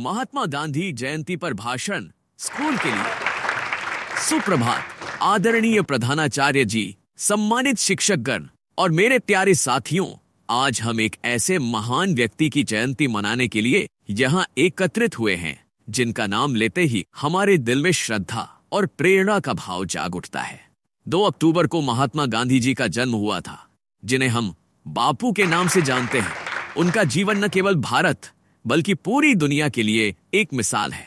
महात्मा गांधी जयंती पर भाषण स्कूल के लिए सुप्रभात आदरणीय प्रधानाचार्य जी सम्मानित शिक्षकगण और मेरे प्यारे साथियों आज हम एक ऐसे महान व्यक्ति की जयंती मनाने के लिए यहाँ एकत्रित हुए हैं जिनका नाम लेते ही हमारे दिल में श्रद्धा और प्रेरणा का भाव जाग उठता है दो अक्टूबर को महात्मा गांधी जी का जन्म हुआ था जिन्हें हम बापू के नाम से जानते हैं उनका जीवन न केवल भारत बल्कि पूरी दुनिया के लिए एक मिसाल है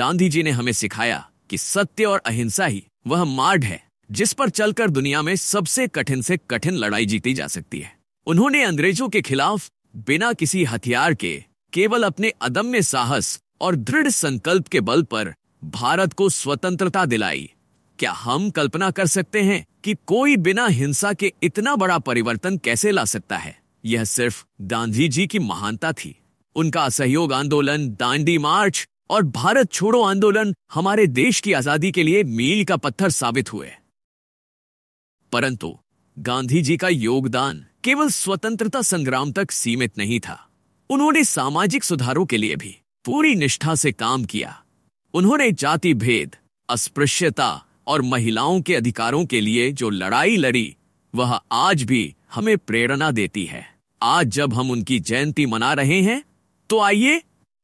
गांधी जी ने हमें सिखाया कि सत्य और अहिंसा ही वह मार्ग है जिस पर चलकर दुनिया में सबसे कठिन से कठिन लड़ाई जीती जा सकती है उन्होंने अंग्रेजों के खिलाफ बिना किसी हथियार के केवल अपने अदम्य साहस और दृढ़ संकल्प के बल पर भारत को स्वतंत्रता दिलाई क्या हम कल्पना कर सकते हैं कि कोई बिना हिंसा के इतना बड़ा परिवर्तन कैसे ला सकता है यह सिर्फ गांधी जी की महानता थी उनका असहयोग आंदोलन दांडी मार्च और भारत छोड़ो आंदोलन हमारे देश की आजादी के लिए मील का पत्थर साबित हुए परंतु गांधी जी का योगदान केवल स्वतंत्रता संग्राम तक सीमित नहीं था उन्होंने सामाजिक सुधारों के लिए भी पूरी निष्ठा से काम किया उन्होंने जाति भेद अस्पृश्यता और महिलाओं के अधिकारों के लिए जो लड़ाई लड़ी वह आज भी हमें प्रेरणा देती है आज जब हम उनकी जयंती मना रहे हैं तो आइए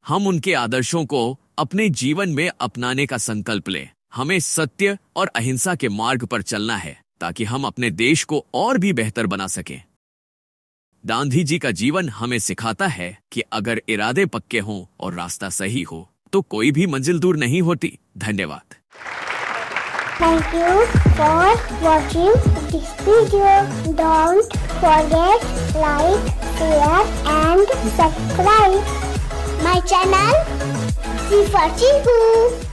हम उनके आदर्शों को अपने जीवन में अपनाने का संकल्प लें हमें सत्य और अहिंसा के मार्ग पर चलना है ताकि हम अपने देश को और भी बेहतर बना सकें गांधी जी का जीवन हमें सिखाता है कि अगर इरादे पक्के हों और रास्ता सही हो तो कोई भी मंजिल दूर नहीं होती धन्यवाद Thank you for watching this video. Don't forget like, share and subscribe my channel. See for Chihu.